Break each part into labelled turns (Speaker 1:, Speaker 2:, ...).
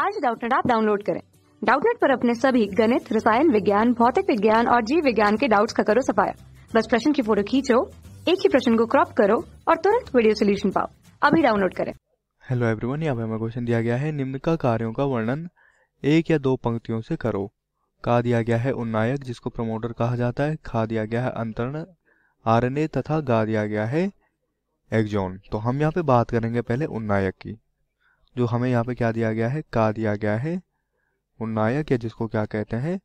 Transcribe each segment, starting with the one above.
Speaker 1: आज डाउटनेट आप डाउनलोड करें डाउटनेट पर अपने सभी गणित रसायन विज्ञान भौतिक विज्ञान और जीव विज्ञान के डाउट्स का करो सफाया बस प्रश्न की फोटो खींचो एक ही प्रश्न को क्रॉप करो और तुरंत वीडियो सोल्यूशन पाओ अभी डाउनलोड करें हेलो एवरीवन यहाँ पे हमें क्वेश्चन दिया गया है निम्न का कार्यों का वर्णन एक या दो पंक्तियों से करो का दिया गया है उन्नायक जिसको प्रमोटर कहा जाता है खा दिया गया है अंतरण आरएनए तथा गा दिया गया है एक्जोन तो हम यहाँ पे बात करेंगे पहले उन्नायक की जो हमें यहाँ पे क्या दिया गया है का दिया गया है वो नायक या जिसको क्या कहते हैं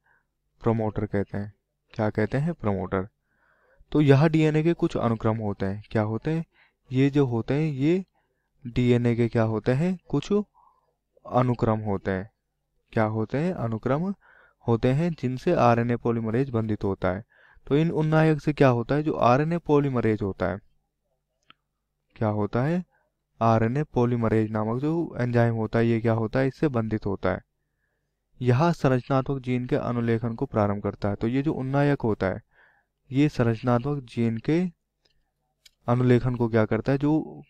Speaker 1: प्रोमोटर कहते हैं क्या कहते हैं प्रोमोटर तो यह डीएनए के कुछ अनुक्रम होते हैं क्या होते हैं ये जो होते हैं ये डीएनए के क्या होते हैं कुछ अनुक्रम होते हैं क्या होते हैं अनुक्रम होते हैं जिनसे आरएनए पॉलीमरेज बंधित होता है तो इन उन्नायक से क्या होता है जो आरएनए पॉलीमरेज होता है क्या होता है आरएनए पॉलीमरेज नामक जो एंजाइम होता है ये क्या होता है इससे बंधित होता है यह संरचनात्मक जीन के अनुलेखन को प्रारंभ करता है तो ये जो उन्नायक होता है ये संरचनात्मक जीन के अनुलेखन को क्या करता है जो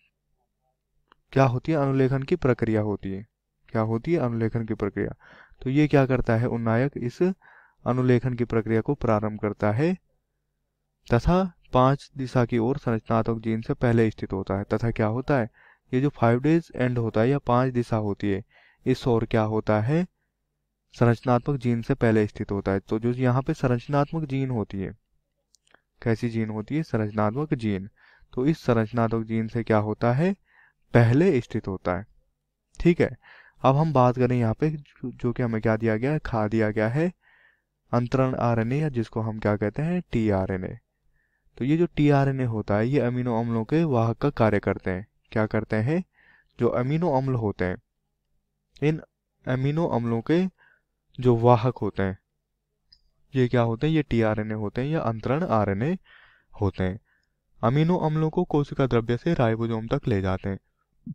Speaker 1: क्या होती है अनुलेखन की प्रक्रिया होती है क्या होती है अनुलेखन की प्रक्रिया तो ये क्या करता है उन्नायक इस अनुलेखन की प्रक्रिया को प्रारंभ करता है तथा पांच दिशा की ओर संरचनात्मक जीन से पहले स्थित होता है तथा क्या होता है ये जो फाइव डेज एंड होता है या पांच दिशा होती है इस सौर क्या होता है संरचनात्मक जीन से पहले स्थित होता है तो जो यहाँ पे संरचनात्मक जीन होती है कैसी जीन होती है संरचनात्मक जीन तो इस संरचनात्मक जीन से क्या होता है पहले स्थित होता है ठीक है अब हम बात करें यहाँ पे जो, जो कि हमें क्या दिया गया है खा दिया गया है अंतरण आरएनए या जिसको हम क्या कहते हैं टीआरएनए तो ये जो टीआरएनए होता है ये अमीनो अम्लों के वाहक का कार्य करते हैं क्या करते हैं जो अमीनो अम्ल होते हैं इन अमीनो अम्लों के जो वाहक होते हैं ये क्या होते हैं ये टीआरएनए होते हैं या अंतरण आरएनए होते हैं अमीनो अम्लों को कोशिका द्रव्य से राइबोसोम तक ले जाते हैं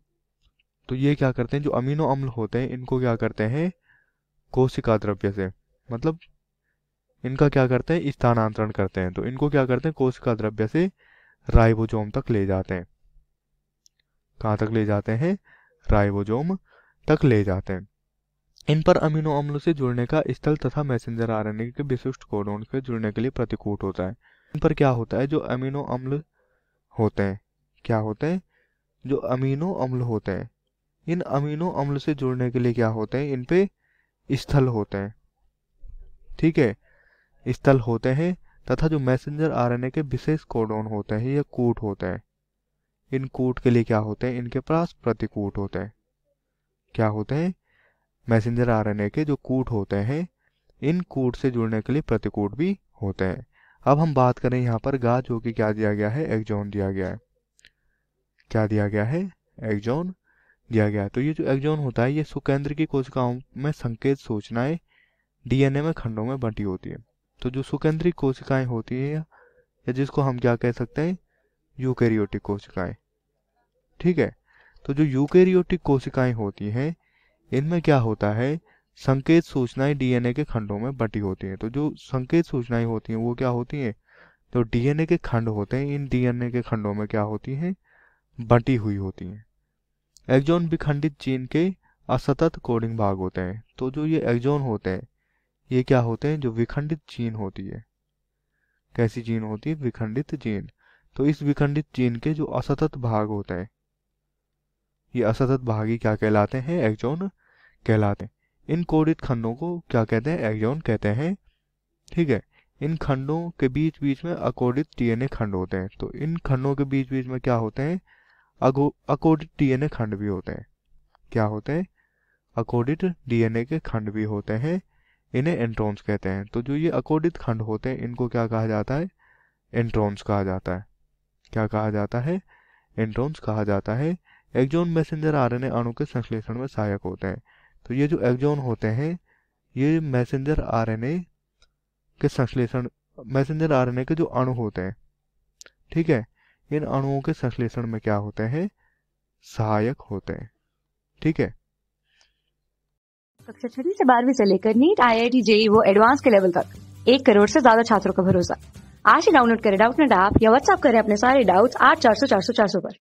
Speaker 1: तो ये क्या करते हैं जो अमीनो अम्ल होते हैं इनको क्या करते हैं कोशिका द्रव्य से मतलब इनका क्या करते हैं स्थानांतरण करते हैं तो इनको क्या करते हैं कोशिका द्रव्य से राइबोसोम तक ले जाते हैं कहाँ तक ले जाते हैं राइबोजोम तक ले जाते हैं इन पर अमीनो अम्लों से जुड़ने का स्थल तथा मैसेंजर आरएनए के विशिष्ट कोडोन से जुड़ने के लिए प्रतिकूट होता है इन पर क्या होता है जो अमीनो अम्ल होते हैं क्या होते हैं जो अमीनो अम्ल होते हैं इन अमीनो अम्ल से जुड़ने के लिए क्या होते हैं इन पे स्थल होते हैं ठीक है स्थल होते हैं तथा जो मैसेंजर आरएनए के विशेष कोडोन होते हैं या कूट होते हैं इन कोट के लिए क्या होते हैं इनके पास प्रतिकूट होते हैं क्या होते हैं मैसेंजर आर के जो कूट होते हैं इन कूट से जुड़ने के लिए प्रतिकूट भी होते हैं अब हम बात करें यहाँ पर गा जो कि क्या दिया गया है एक्जोन दिया गया है क्या दिया गया है एक्जोन दिया गया है तो ये जो एक्जोन होता है ये सुकेंद्र की कोशिकाओं में संकेत सूचनाएं डीएनए में खंडों में बंटी होती है तो जो सुकेंद्रिक कोशिकाएं होती हैं या जिसको हम क्या कह सकते हैं यूकेरियोटिक कोशिकाएं ठीक है तो जो यूकेरियोटिक कोशिकाएं होती हैं इनमें क्या होता है संकेत सूचनाएं डीएनए के खंडों में बटी होती हैं तो जो संकेत सूचनाएं होती हैं वो क्या होती हैं जो तो डीएनए के खंड होते हैं इन डीएनए के खंडों में क्या होती हैं बटी हुई होती हैं एक्जोन विखंडित जीन के असतत कोडिंग भाग होते हैं तो जो ये एक्जोन होते हैं ये क्या होते हैं जो विखंडित जीन होती है कैसी जीन होती है विखंडित जीन तो इस विखंडित चेन के जो असतत भाग होते हैं ये असतत भाग ही क्या कहलाते हैं एक्जोन कहलाते हैं इन कोडित खंडों को क्या कहते हैं एक्जोन कहते हैं ठीक है इन खंडों के बीच बीच में अकोडित टीएनए खंड होते हैं तो इन खंडों के बीच बीच में क्या होते हैं अकोडित टीएनए खंड भी होते हैं क्या होते हैं अकोडित डीएनए के खंड भी होते हैं इन्हें एंट्रोन्स कहते हैं तो जो ये अकोडित खंड होते हैं इनको क्या कहा जाता है एंट्रोन्स कहा जाता है क्या कहा जाता है इंट्रॉन्स कहा जाता है एक्जोन मैसेंजर आरएनए अणु के संश्लेषण में सहायक होते हैं तो ये जो एक्जोन होते हैं ये मैसेंजर आर के संश्लेषण मैसेंजर आर के जो अणु होते हैं ठीक है इन अणुओं के संश्लेषण में क्या होते हैं सहायक होते हैं ठीक है कक्षा छठी से बारहवीं से लेकर NEET I I T JEE वो एडवांस के लेवल तक एक करोड़ से ज्यादा छात्रों का भरोसा आज ही डाउनलोड करें डाउट डाउटनेट डाप या व्हाट्सअप करें अपने सारे डाउट्स आठ चार सौ चार सौ चार सौ पर